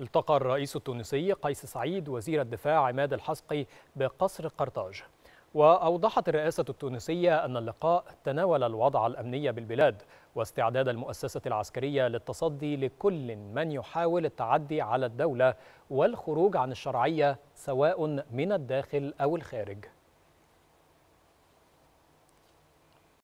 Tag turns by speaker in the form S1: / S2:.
S1: التقى الرئيس التونسي قيس سعيد وزير الدفاع عماد الحسقي بقصر قرطاج وأوضحت الرئاسة التونسية أن اللقاء تناول الوضع الأمني بالبلاد واستعداد المؤسسة العسكرية للتصدي لكل من يحاول التعدي على الدولة والخروج عن الشرعية سواء من الداخل أو الخارج